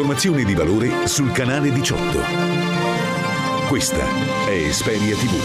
Informazioni di valore sul canale 18. Questa è Esperia TV.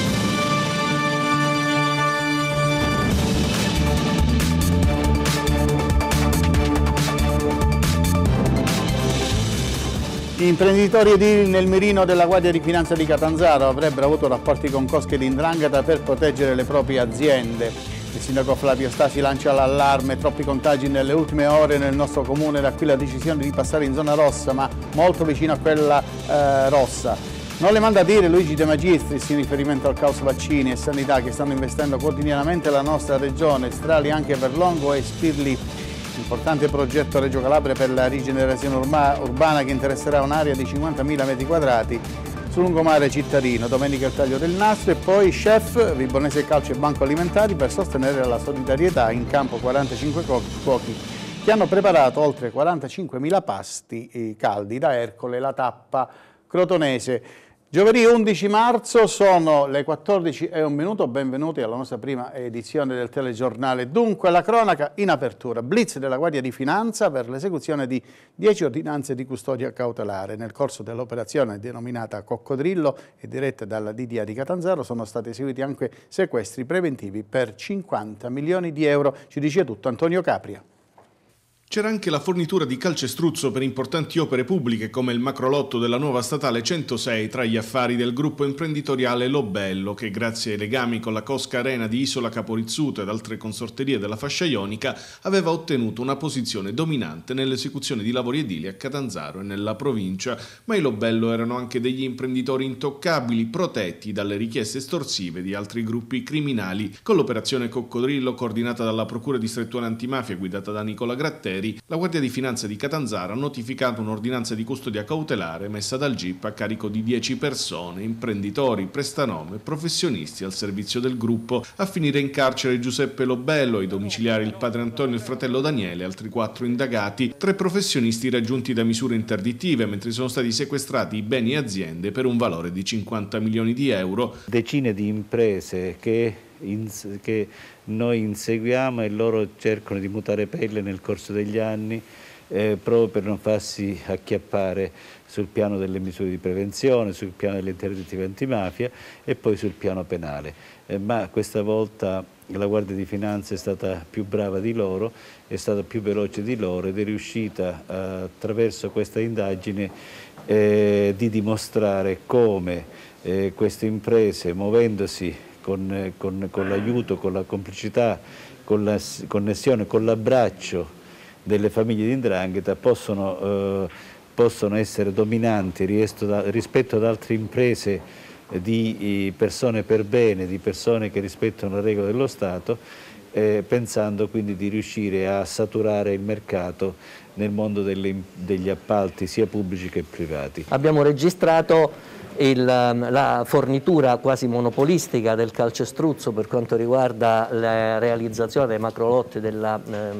Gli imprenditori edili nel mirino della Guardia di Finanza di Catanzaro avrebbero avuto rapporti con cosche di indrangheta per proteggere le proprie aziende. Il sindaco Flavio Stasi lancia l'allarme, troppi contagi nelle ultime ore nel nostro comune, da qui la decisione di passare in zona rossa, ma molto vicino a quella eh, rossa. Non le manda a dire Luigi De Magistris in riferimento al caos vaccini e sanità che stanno investendo quotidianamente la nostra regione, strali anche per Longo e Spirli. Importante progetto Reggio Calabria per la rigenerazione urbana che interesserà un'area di 50.000 m2 sul lungomare cittadino, domenica il taglio del nastro e poi chef, ribonese Calcio e Banco Alimentari per sostenere la solidarietà in campo 45 cuochi che hanno preparato oltre 45.000 pasti eh, caldi da Ercole, la tappa crotonese. Giovedì 11 marzo sono le 14 e un minuto, benvenuti alla nostra prima edizione del telegiornale. Dunque la cronaca in apertura, blitz della Guardia di Finanza per l'esecuzione di 10 ordinanze di custodia cautelare. Nel corso dell'operazione denominata Coccodrillo e diretta dalla DDA di Catanzaro sono stati eseguiti anche sequestri preventivi per 50 milioni di euro. Ci dice tutto Antonio Capria. C'era anche la fornitura di calcestruzzo per importanti opere pubbliche come il macrolotto della nuova statale 106 tra gli affari del gruppo imprenditoriale Lobello che grazie ai legami con la Cosca Arena di Isola Caporizzuto ed altre consorterie della fascia ionica aveva ottenuto una posizione dominante nell'esecuzione di lavori edili a Catanzaro e nella provincia, ma i Lobello erano anche degli imprenditori intoccabili protetti dalle richieste estorsive di altri gruppi criminali. Con l'operazione Coccodrillo coordinata dalla Procura distrettuale antimafia guidata da Nicola Gratteri ieri, la Guardia di Finanza di Catanzaro ha notificato un'ordinanza di custodia cautelare messa dal GIP a carico di 10 persone, imprenditori, prestanome, professionisti al servizio del gruppo. A finire in carcere Giuseppe Lobello, i domiciliari il padre Antonio e il fratello Daniele, altri quattro indagati, tre professionisti raggiunti da misure interdittive, mentre sono stati sequestrati i beni e aziende per un valore di 50 milioni di euro. Decine di imprese che che noi inseguiamo e loro cercano di mutare pelle nel corso degli anni eh, proprio per non farsi acchiappare sul piano delle misure di prevenzione, sul piano delle interdittive antimafia e poi sul piano penale. Eh, ma questa volta la Guardia di Finanza è stata più brava di loro, è stata più veloce di loro ed è riuscita eh, attraverso questa indagine eh, di dimostrare come eh, queste imprese muovendosi con, con, con l'aiuto, con la complicità, con la connessione, con l'abbraccio delle famiglie di Indrangheta possono, eh, possono essere dominanti rispetto ad altre imprese eh, di persone per bene, di persone che rispettano le regole dello Stato, eh, pensando quindi di riuscire a saturare il mercato nel mondo delle, degli appalti sia pubblici che privati. Abbiamo registrato il, ehm, la fornitura quasi monopolistica del calcestruzzo per quanto riguarda la realizzazione dei macrolotti della eh,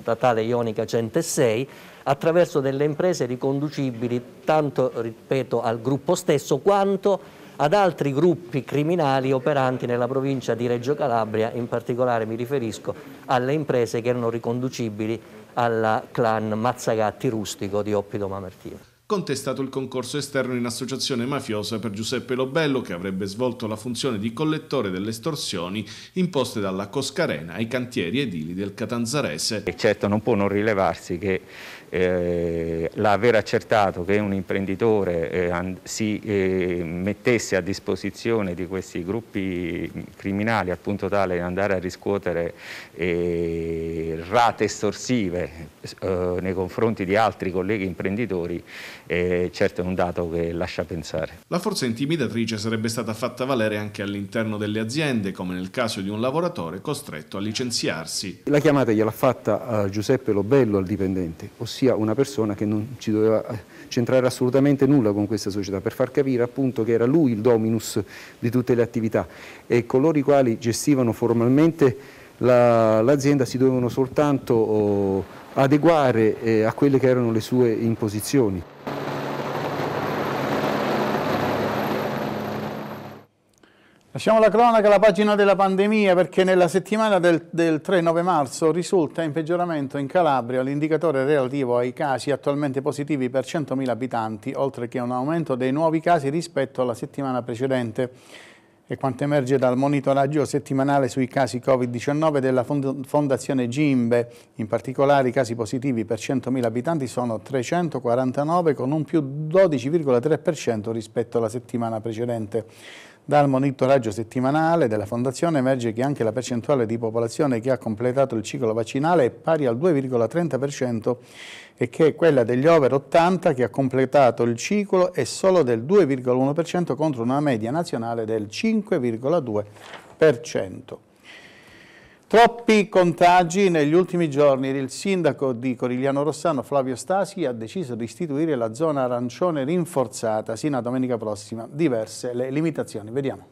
statale ionica 106 attraverso delle imprese riconducibili tanto ripeto al gruppo stesso quanto ad altri gruppi criminali operanti nella provincia di Reggio Calabria, in particolare mi riferisco alle imprese che erano riconducibili al clan Mazzagatti Rustico di Oppido Mamertino contestato il concorso esterno in associazione mafiosa per Giuseppe Lobello che avrebbe svolto la funzione di collettore delle estorsioni imposte dalla Coscarena ai cantieri edili del Catanzarese. E certo non può non rilevarsi che eh, l'aver accertato che un imprenditore eh, si eh, mettesse a disposizione di questi gruppi mm, criminali al punto tale di andare a riscuotere eh, rate estorsive eh, nei confronti di altri colleghi imprenditori, eh, certo è un dato che lascia pensare. La forza intimidatrice sarebbe stata fatta valere anche all'interno delle aziende, come nel caso di un lavoratore costretto a licenziarsi. La chiamata gliel'ha fatta Giuseppe Lobello al dipendente, ossia sia una persona che non ci doveva eh, c'entrare assolutamente nulla con questa società, per far capire appunto che era lui il dominus di tutte le attività e coloro i quali gestivano formalmente l'azienda la, si dovevano soltanto oh, adeguare eh, a quelle che erano le sue imposizioni. Lasciamo la cronaca alla pagina della pandemia perché nella settimana del, del 3-9 marzo risulta in peggioramento in Calabria l'indicatore relativo ai casi attualmente positivi per 100.000 abitanti, oltre che un aumento dei nuovi casi rispetto alla settimana precedente. E quanto emerge dal monitoraggio settimanale sui casi Covid-19 della Fondazione Gimbe, in particolare i casi positivi per 100.000 abitanti sono 349 con un più 12,3% rispetto alla settimana precedente. Dal monitoraggio settimanale della Fondazione emerge che anche la percentuale di popolazione che ha completato il ciclo vaccinale è pari al 2,30% e che quella degli over 80 che ha completato il ciclo è solo del 2,1% contro una media nazionale del 5,2%. Troppi contagi negli ultimi giorni. Il sindaco di Corigliano Rossano, Flavio Stasi, ha deciso di istituire la zona arancione rinforzata sino a domenica prossima. Diverse le limitazioni. Vediamo.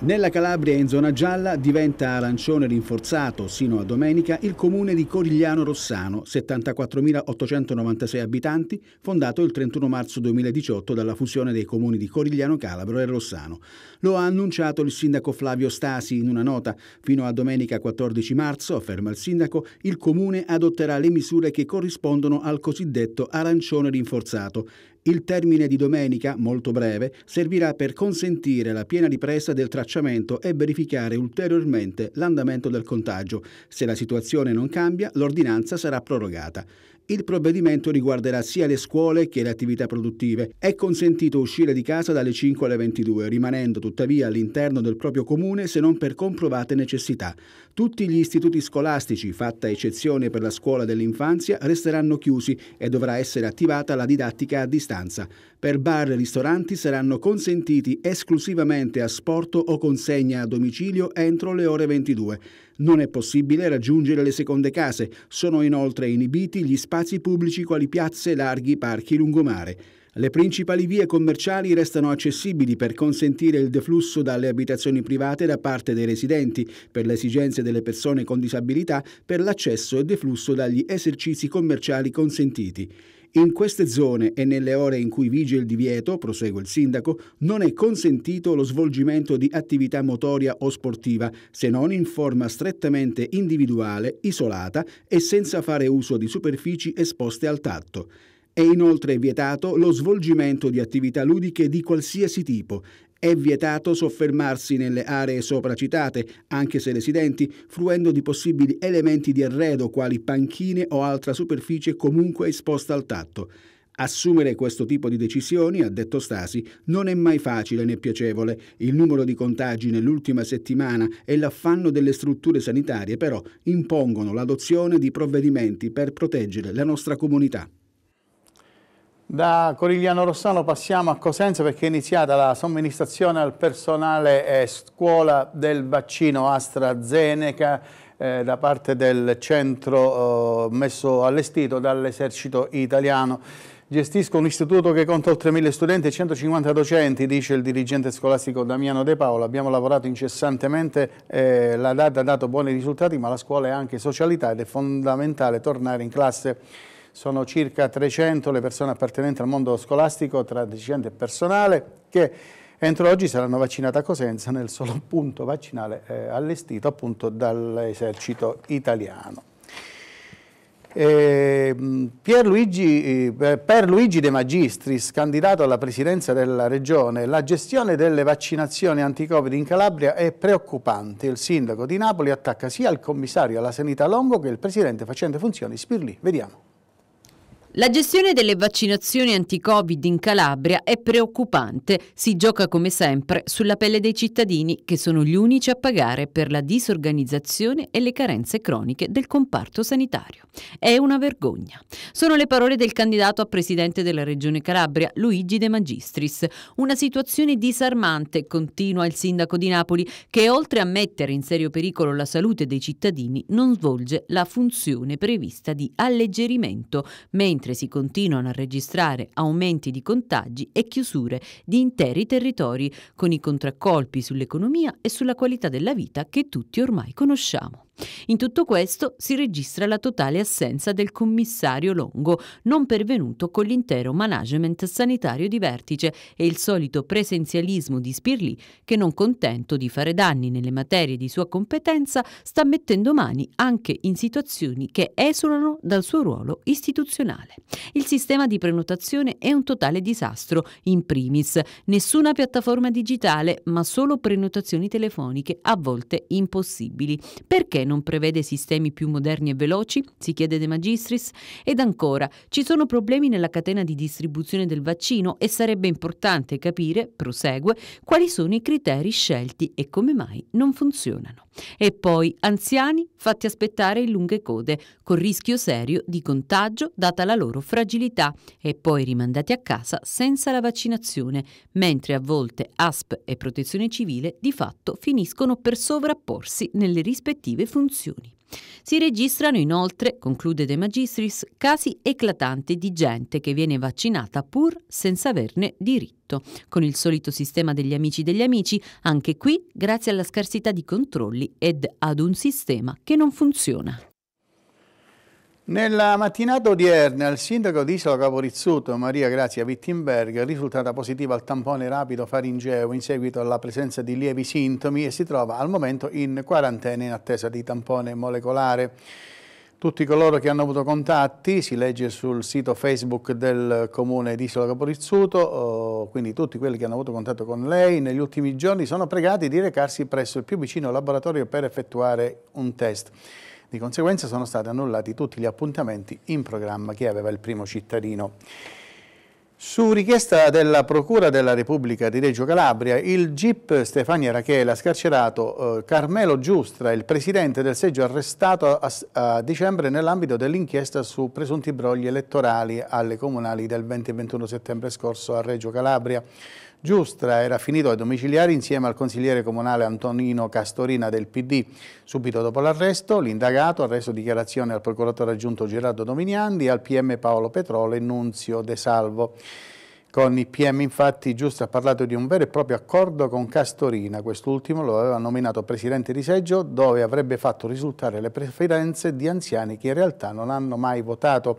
Nella Calabria in zona gialla diventa arancione rinforzato sino a domenica il comune di Corigliano Rossano, 74.896 abitanti, fondato il 31 marzo 2018 dalla fusione dei comuni di Corigliano Calabro e Rossano. Lo ha annunciato il sindaco Flavio Stasi in una nota. Fino a domenica 14 marzo, afferma il sindaco, il comune adotterà le misure che corrispondono al cosiddetto arancione rinforzato il termine di domenica, molto breve, servirà per consentire la piena ripresa del tracciamento e verificare ulteriormente l'andamento del contagio. Se la situazione non cambia, l'ordinanza sarà prorogata. Il provvedimento riguarderà sia le scuole che le attività produttive. È consentito uscire di casa dalle 5 alle 22, rimanendo tuttavia all'interno del proprio comune se non per comprovate necessità. Tutti gli istituti scolastici, fatta eccezione per la scuola dell'infanzia, resteranno chiusi e dovrà essere attivata la didattica a distanza. Per bar e ristoranti saranno consentiti esclusivamente asporto o consegna a domicilio entro le ore 22. Non è possibile raggiungere le seconde case, sono inoltre inibiti gli spazi pubblici quali piazze, larghi, parchi, lungomare. Le principali vie commerciali restano accessibili per consentire il deflusso dalle abitazioni private da parte dei residenti, per le esigenze delle persone con disabilità, per l'accesso e deflusso dagli esercizi commerciali consentiti. In queste zone e nelle ore in cui vige il divieto, prosegue il sindaco, non è consentito lo svolgimento di attività motoria o sportiva se non in forma strettamente individuale, isolata e senza fare uso di superfici esposte al tatto. È inoltre vietato lo svolgimento di attività ludiche di qualsiasi tipo è vietato soffermarsi nelle aree sopracitate, anche se residenti, fruendo di possibili elementi di arredo quali panchine o altra superficie comunque esposta al tatto. Assumere questo tipo di decisioni, ha detto Stasi, non è mai facile né piacevole. Il numero di contagi nell'ultima settimana e l'affanno delle strutture sanitarie però impongono l'adozione di provvedimenti per proteggere la nostra comunità. Da Corigliano Rossano passiamo a Cosenza perché è iniziata la somministrazione al personale eh, scuola del vaccino AstraZeneca eh, da parte del centro oh, messo allestito dall'esercito italiano. Gestisco un istituto che conta oltre 1000 studenti e 150 docenti, dice il dirigente scolastico Damiano De Paolo. Abbiamo lavorato incessantemente, eh, la data ha dato buoni risultati, ma la scuola è anche socialità ed è fondamentale tornare in classe sono circa 300 le persone appartenenti al mondo scolastico tra dirigente e personale che entro oggi saranno vaccinate a Cosenza nel solo punto vaccinale eh, allestito appunto dall'esercito italiano. Ehm, Pierluigi, eh, per Luigi De Magistris, candidato alla presidenza della regione, la gestione delle vaccinazioni anti-covid in Calabria è preoccupante. Il sindaco di Napoli attacca sia il commissario alla sanità Longo che il presidente facente funzioni Spirli. Vediamo. La gestione delle vaccinazioni anti-Covid in Calabria è preoccupante. Si gioca come sempre sulla pelle dei cittadini che sono gli unici a pagare per la disorganizzazione e le carenze croniche del comparto sanitario. È una vergogna. Sono le parole del candidato a presidente della Regione Calabria, Luigi De Magistris. Una situazione disarmante, continua il sindaco di Napoli, che oltre a mettere in serio pericolo la salute dei cittadini, non svolge la funzione prevista di alleggerimento, mentre mentre si continuano a registrare aumenti di contagi e chiusure di interi territori, con i contraccolpi sull'economia e sulla qualità della vita che tutti ormai conosciamo. In tutto questo si registra la totale assenza del commissario Longo, non pervenuto con l'intero management sanitario di vertice e il solito presenzialismo di Spirli che non contento di fare danni nelle materie di sua competenza sta mettendo mani anche in situazioni che esulano dal suo ruolo istituzionale. Il sistema di prenotazione è un totale disastro, in primis nessuna piattaforma digitale ma solo prenotazioni telefoniche a volte impossibili. Perché non prevede sistemi più moderni e veloci? si chiede De Magistris. Ed ancora, ci sono problemi nella catena di distribuzione del vaccino e sarebbe importante capire, prosegue, quali sono i criteri scelti e come mai non funzionano. E poi anziani fatti aspettare in lunghe code, con rischio serio di contagio data la loro fragilità, e poi rimandati a casa senza la vaccinazione, mentre a volte ASP e Protezione Civile di fatto finiscono per sovrapporsi nelle rispettive funzioni funzioni. Si registrano inoltre, conclude De Magistris, casi eclatanti di gente che viene vaccinata pur senza averne diritto, con il solito sistema degli amici degli amici, anche qui grazie alla scarsità di controlli ed ad un sistema che non funziona. Nella mattinata odierna il sindaco di Isola Caporizzuto, Maria Grazia Wittenberg, è risultata positiva al tampone rapido faringeo in seguito alla presenza di lievi sintomi e si trova al momento in quarantena in attesa di tampone molecolare. Tutti coloro che hanno avuto contatti, si legge sul sito Facebook del comune di Isola Caporizzuto, oh, quindi tutti quelli che hanno avuto contatto con lei negli ultimi giorni sono pregati di recarsi presso il più vicino laboratorio per effettuare un test. Di conseguenza sono stati annullati tutti gli appuntamenti in programma che aveva il primo cittadino. Su richiesta della Procura della Repubblica di Reggio Calabria, il GIP Stefania Rachele ha scarcerato eh, Carmelo Giustra, il presidente del seggio arrestato a, a dicembre nell'ambito dell'inchiesta su presunti brogli elettorali alle comunali del 20 e 21 settembre scorso a Reggio Calabria. Giustra era finito ai domiciliari insieme al consigliere comunale Antonino Castorina del PD. Subito dopo l'arresto, l'indagato ha reso dichiarazione al procuratore aggiunto Gerardo Dominiandi, e al PM Paolo Petrole e Nunzio De Salvo. Con i PM infatti Giustra ha parlato di un vero e proprio accordo con Castorina, quest'ultimo lo aveva nominato presidente di seggio dove avrebbe fatto risultare le preferenze di anziani che in realtà non hanno mai votato.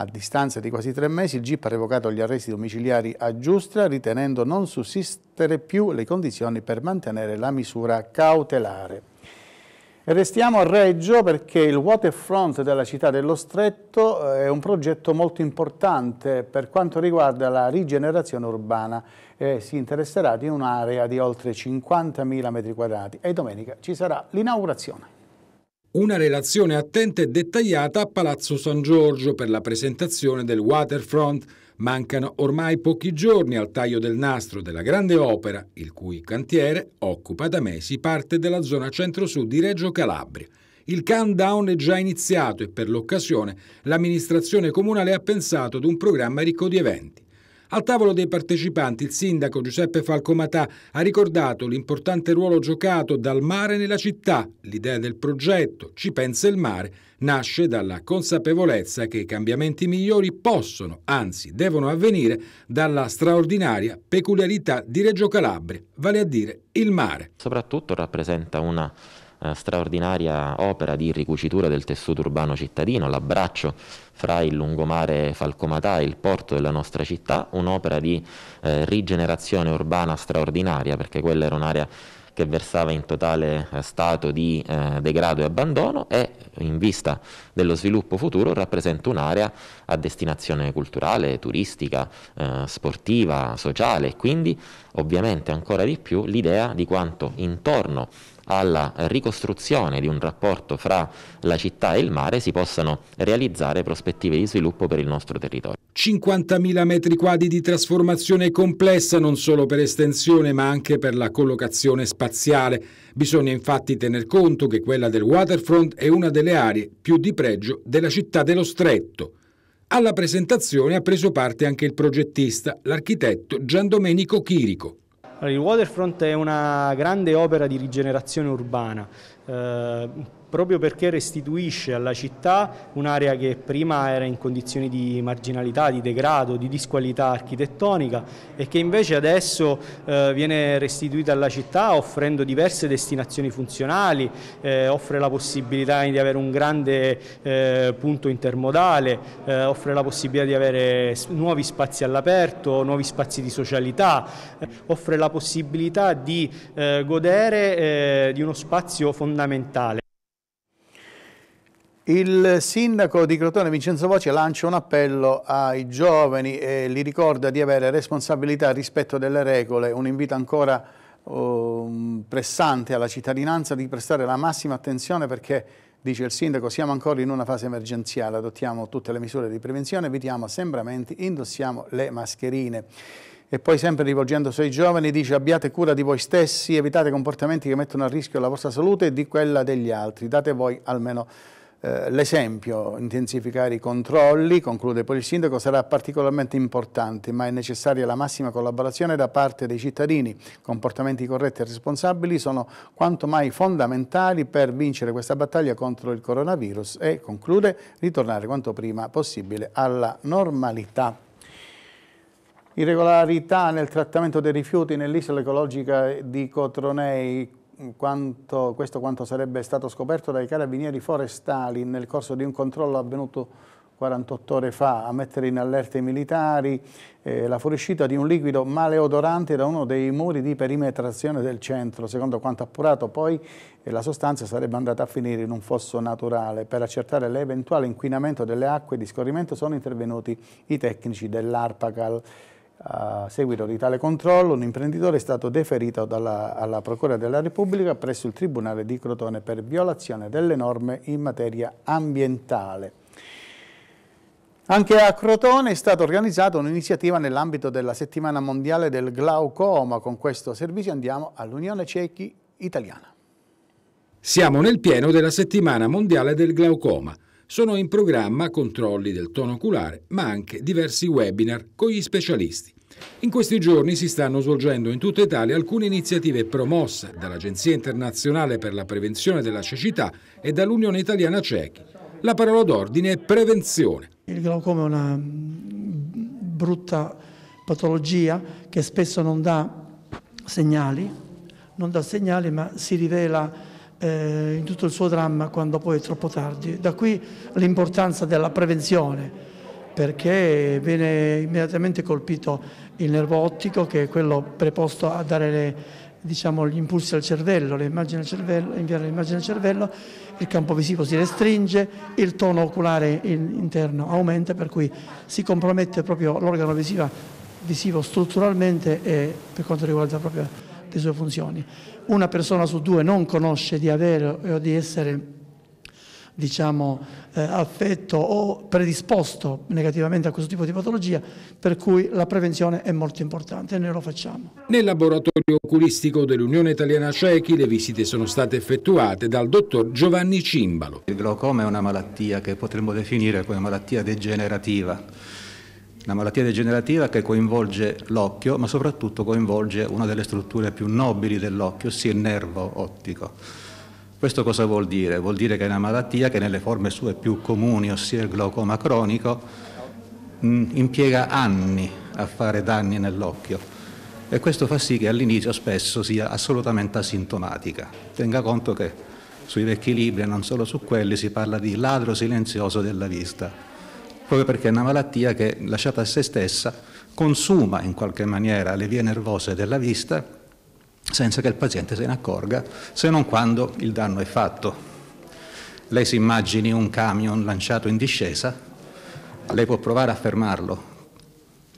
A distanza di quasi tre mesi il GIP ha revocato gli arresti domiciliari a Giustra ritenendo non sussistere più le condizioni per mantenere la misura cautelare. Restiamo a Reggio perché il Waterfront della città dello Stretto eh, è un progetto molto importante per quanto riguarda la rigenerazione urbana. e si interesserà di un'area di oltre 50.000 m2 e domenica ci sarà l'inaugurazione una relazione attenta e dettagliata a Palazzo San Giorgio per la presentazione del Waterfront. Mancano ormai pochi giorni al taglio del nastro della grande opera, il cui cantiere occupa da mesi parte della zona centro-sud di Reggio Calabria. Il countdown è già iniziato e per l'occasione l'amministrazione comunale ha pensato ad un programma ricco di eventi. Al tavolo dei partecipanti il sindaco Giuseppe Falcomatà ha ricordato l'importante ruolo giocato dal mare nella città. L'idea del progetto Ci pensa il mare nasce dalla consapevolezza che i cambiamenti migliori possono, anzi devono avvenire dalla straordinaria peculiarità di Reggio Calabria, vale a dire il mare. Soprattutto rappresenta una eh, straordinaria opera di ricucitura del tessuto urbano cittadino, l'abbraccio fra il lungomare Falcomatà e il porto della nostra città, un'opera di eh, rigenerazione urbana straordinaria, perché quella era un'area che versava in totale eh, stato di eh, degrado e abbandono e in vista dello sviluppo futuro rappresenta un'area a destinazione culturale, turistica, eh, sportiva, sociale, quindi ovviamente ancora di più l'idea di quanto intorno alla ricostruzione di un rapporto fra la città e il mare si possano realizzare prospettive di sviluppo per il nostro territorio. 50.000 metri quadri di trasformazione complessa non solo per estensione ma anche per la collocazione spaziale. Bisogna infatti tener conto che quella del waterfront è una delle aree più di pregio della città dello stretto. Alla presentazione ha preso parte anche il progettista, l'architetto Gian Domenico Chirico. Allora, il waterfront è una grande opera di rigenerazione urbana, eh, proprio perché restituisce alla città un'area che prima era in condizioni di marginalità, di degrado, di disqualità architettonica e che invece adesso eh, viene restituita alla città offrendo diverse destinazioni funzionali, eh, offre la possibilità di avere un grande eh, punto intermodale, eh, offre la possibilità di avere nuovi spazi all'aperto, nuovi spazi di socialità, eh, offre la possibilità di eh, godere di uno spazio fondamentale. Il sindaco di Crotone Vincenzo Voce lancia un appello ai giovani e li ricorda di avere responsabilità rispetto delle regole, un invito ancora um, pressante alla cittadinanza di prestare la massima attenzione perché, dice il sindaco, siamo ancora in una fase emergenziale, adottiamo tutte le misure di prevenzione, evitiamo assembramenti, indossiamo le mascherine. E poi sempre rivolgendosi ai giovani dice abbiate cura di voi stessi, evitate comportamenti che mettono a rischio la vostra salute e di quella degli altri, date voi almeno eh, l'esempio, intensificare i controlli, conclude poi il sindaco, sarà particolarmente importante, ma è necessaria la massima collaborazione da parte dei cittadini. Comportamenti corretti e responsabili sono quanto mai fondamentali per vincere questa battaglia contro il coronavirus e, conclude, ritornare quanto prima possibile alla normalità. Irregolarità nel trattamento dei rifiuti nell'isola ecologica di Cotronei quanto, questo quanto sarebbe stato scoperto dai carabinieri forestali nel corso di un controllo avvenuto 48 ore fa a mettere in allerta i militari eh, la fuoriuscita di un liquido maleodorante da uno dei muri di perimetrazione del centro. Secondo quanto appurato poi eh, la sostanza sarebbe andata a finire in un fosso naturale. Per accertare l'eventuale inquinamento delle acque di scorrimento sono intervenuti i tecnici dell'Arpacal. A seguito di tale controllo, un imprenditore è stato deferito dalla, alla Procura della Repubblica presso il Tribunale di Crotone per violazione delle norme in materia ambientale. Anche a Crotone è stata organizzata un'iniziativa nell'ambito della Settimana Mondiale del Glaucoma. Con questo servizio andiamo all'Unione Ciechi Italiana. Siamo nel pieno della Settimana Mondiale del Glaucoma sono in programma controlli del tono oculare, ma anche diversi webinar con gli specialisti. In questi giorni si stanno svolgendo in tutta Italia alcune iniziative promosse dall'Agenzia internazionale per la prevenzione della cecità e dall'Unione Italiana Ciechi. La parola d'ordine è prevenzione. Il glaucoma è una brutta patologia che spesso non dà segnali, non dà segnali ma si rivela eh, in tutto il suo dramma quando poi è troppo tardi. Da qui l'importanza della prevenzione perché viene immediatamente colpito il nervo ottico che è quello preposto a dare le, diciamo, gli impulsi al cervello, le immagini al cervello, inviare le immagini al cervello, il campo visivo si restringe, il tono oculare interno aumenta per cui si compromette proprio l'organo visivo, strutturalmente e per quanto riguarda proprio le sue funzioni una persona su due non conosce di avere o di essere diciamo, eh, affetto o predisposto negativamente a questo tipo di patologia, per cui la prevenzione è molto importante e noi lo facciamo. Nel laboratorio oculistico dell'Unione Italiana Ciechi le visite sono state effettuate dal dottor Giovanni Cimbalo. Il glaucoma è una malattia che potremmo definire come malattia degenerativa una malattia degenerativa che coinvolge l'occhio, ma soprattutto coinvolge una delle strutture più nobili dell'occhio, ossia il nervo ottico. Questo cosa vuol dire? Vuol dire che è una malattia che nelle forme sue più comuni, ossia il glaucoma cronico, mh, mm, impiega anni a fare danni nell'occhio e questo fa sì che all'inizio spesso sia assolutamente asintomatica. Tenga conto che sui vecchi libri, e non solo su quelli, si parla di ladro silenzioso della vista proprio perché è una malattia che, lasciata a se stessa, consuma in qualche maniera le vie nervose della vista senza che il paziente se ne accorga, se non quando il danno è fatto. Lei si immagini un camion lanciato in discesa, lei può provare a fermarlo,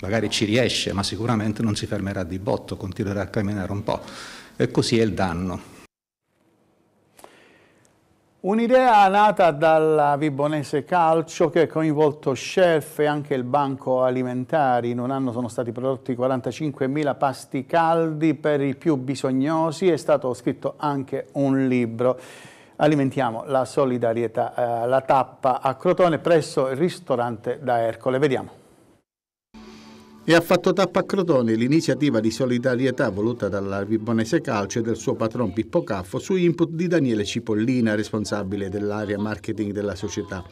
magari ci riesce, ma sicuramente non si fermerà di botto, continuerà a camminare un po'. E così è il danno. Un'idea nata dalla Vibonese Calcio che ha coinvolto chef e anche il banco alimentari. In un anno sono stati prodotti 45.000 pasti caldi per i più bisognosi. È stato scritto anche un libro. Alimentiamo la solidarietà, eh, la tappa a Crotone presso il ristorante da Ercole. Vediamo e ha fatto tappa a Crotone l'iniziativa di solidarietà voluta dalla Vibonese Calcio e del suo patron Pippo Caffo su input di Daniele Cipollina, responsabile dell'area marketing della società.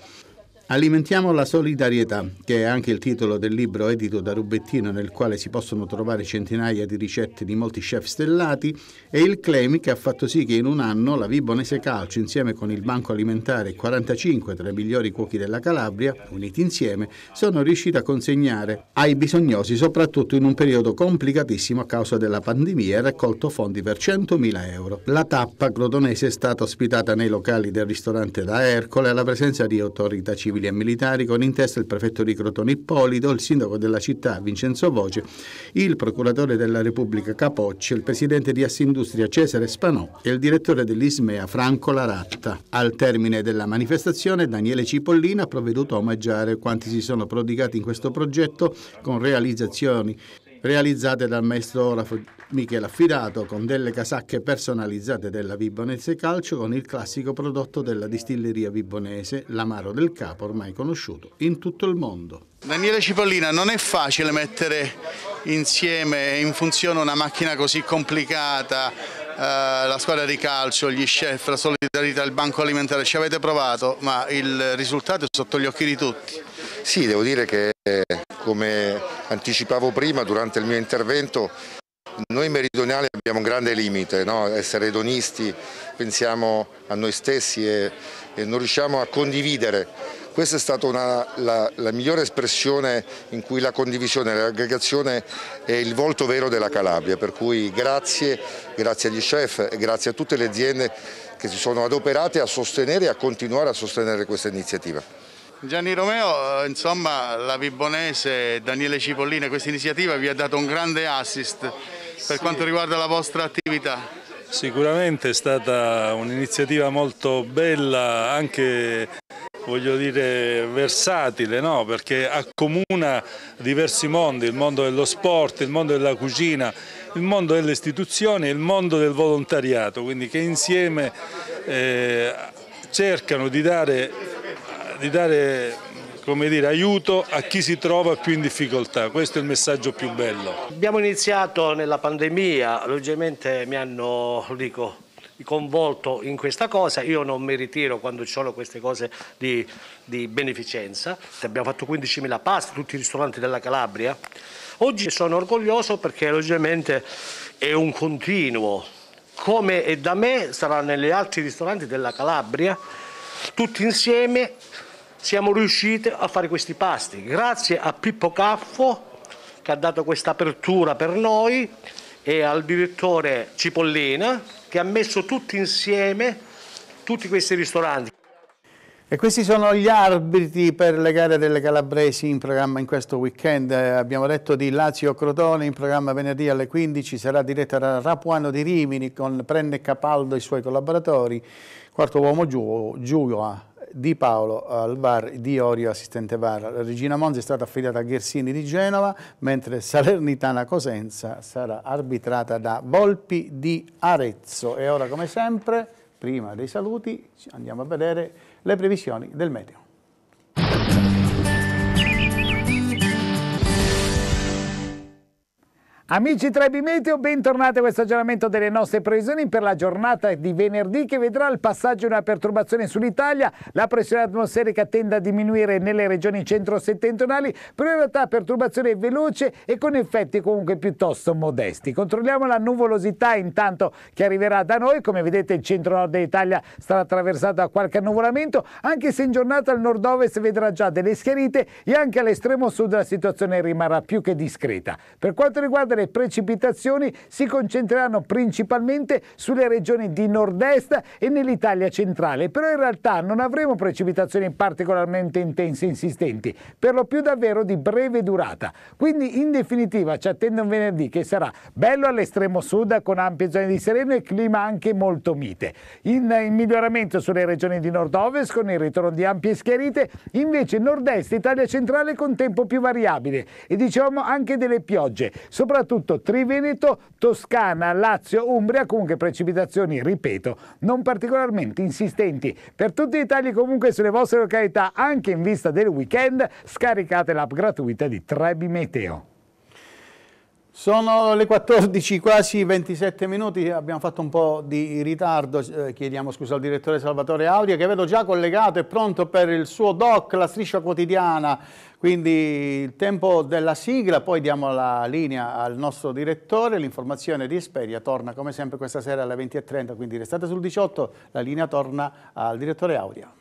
Alimentiamo la solidarietà, che è anche il titolo del libro edito da Rubettino nel quale si possono trovare centinaia di ricette di molti chef stellati, e il claim che ha fatto sì che in un anno la Vibonese Calcio, insieme con il Banco Alimentare e 45 tra i migliori cuochi della Calabria, uniti insieme, sono riusciti a consegnare ai bisognosi, soprattutto in un periodo complicatissimo a causa della pandemia, e raccolto fondi per 100.000 euro. La tappa crodonese è stata ospitata nei locali del ristorante da Ercole alla presenza di autorità civili civili e militari, con in testa il prefetto di Crotone Ippolito, il sindaco della città Vincenzo Voce, il procuratore della Repubblica Capocci, il presidente di Assindustria Cesare Spanò e il direttore dell'Ismea Franco Laratta. Al termine della manifestazione Daniele Cipollina ha provveduto a omaggiare quanti si sono prodigati in questo progetto con realizzazioni realizzate dal maestro Michele Affidato con delle casacche personalizzate della Vibonese Calcio con il classico prodotto della distilleria vibonese, l'amaro del capo ormai conosciuto in tutto il mondo. Daniele Cipollina, non è facile mettere insieme in funzione una macchina così complicata, eh, la squadra di calcio, gli chef, la solidarietà, il banco alimentare, ci avete provato, ma il risultato è sotto gli occhi di tutti. Sì, devo dire che come anticipavo prima durante il mio intervento noi meridionali abbiamo un grande limite, no? essere edonisti, pensiamo a noi stessi e, e non riusciamo a condividere. Questa è stata una, la, la, migliore espressione in cui la condivisione, l'aggregazione è il volto vero della Calabria, per cui grazie, grazie agli chef e grazie a tutte le aziende che si sono adoperate a sostenere e a continuare a sostenere questa iniziativa. Gianni Romeo, eh, insomma la Vibonese, Daniele Cipollina, questa iniziativa vi ha dato un grande assist per sì. quanto riguarda la vostra attività. Sicuramente è stata un'iniziativa molto bella, anche voglio dire versatile, no? perché accomuna diversi mondi, il mondo dello sport, il mondo della cucina, il mondo delle istituzioni e il mondo del volontariato, quindi che insieme eh, cercano di dare di dare dire, aiuto a chi si trova più in difficoltà, questo è il messaggio più bello. Abbiamo iniziato nella pandemia, logicamente mi hanno, dico, coinvolto in questa cosa, io non mi ritiro quando ci sono queste cose di, di beneficenza, abbiamo fatto 15.000 pasti, tutti i ristoranti della Calabria, oggi sono orgoglioso perché logicamente è un continuo, come è da me sarà negli altri ristoranti della Calabria, tutti insieme siamo riusciti a fare questi pasti. Grazie a Pippo Caffo che ha dato questa apertura per noi e al direttore Cipollina che ha messo tutti insieme tutti questi ristoranti. E questi sono gli arbitri per le gare delle Calabresi in programma in questo weekend. Abbiamo detto di Lazio-Crotone, in programma venerdì alle 15 sarà diretta da Rapuano di Rimini con Prende Capaldo e i suoi collaboratori. Quarto uomo Giu Giulio di Paolo al VAR, Di Orio assistente VAR. La Regina Monza è stata affidata a Ghersini di Genova, mentre Salernitana Cosenza sarà arbitrata da Volpi di Arezzo. E ora come sempre, prima dei saluti, andiamo a vedere le previsioni del meteo. Amici 3B Meteo, bentornati a questo aggiornamento delle nostre previsioni per la giornata di venerdì che vedrà il passaggio di una perturbazione sull'Italia, la pressione atmosferica tende a diminuire nelle regioni centro-settentrionali, però in realtà perturbazione veloce e con effetti comunque piuttosto modesti. Controlliamo la nuvolosità intanto che arriverà da noi, come vedete il centro-nord dell'Italia sarà attraversato da qualche annuvolamento, anche se in giornata al nord-ovest vedrà già delle schiarite e anche all'estremo sud la situazione rimarrà più che discreta. Per quanto riguarda le precipitazioni si concentreranno principalmente sulle regioni di nord-est e nell'Italia centrale, però in realtà non avremo precipitazioni particolarmente intense e insistenti, per lo più davvero di breve durata. Quindi in definitiva ci attende un venerdì che sarà bello all'estremo sud con ampie zone di sereno e clima anche molto mite. In, in miglioramento sulle regioni di nord-ovest con il ritorno di ampie schiarite, invece nord-est Italia centrale con tempo più variabile e diciamo anche delle piogge, soprattutto soprattutto Triveneto, Toscana, Lazio, Umbria, comunque precipitazioni, ripeto, non particolarmente insistenti. Per tutti i tagli comunque sulle vostre località, anche in vista del weekend, scaricate l'app gratuita di Trebi Meteo. Sono le 14, quasi 27 minuti, abbiamo fatto un po' di ritardo, eh, chiediamo scusa al direttore Salvatore Audio che vedo già collegato e pronto per il suo doc, la striscia quotidiana quindi il tempo della sigla, poi diamo la linea al nostro direttore, l'informazione di Esperia torna come sempre questa sera alle 20.30, quindi restate sul 18, la linea torna al direttore Audia.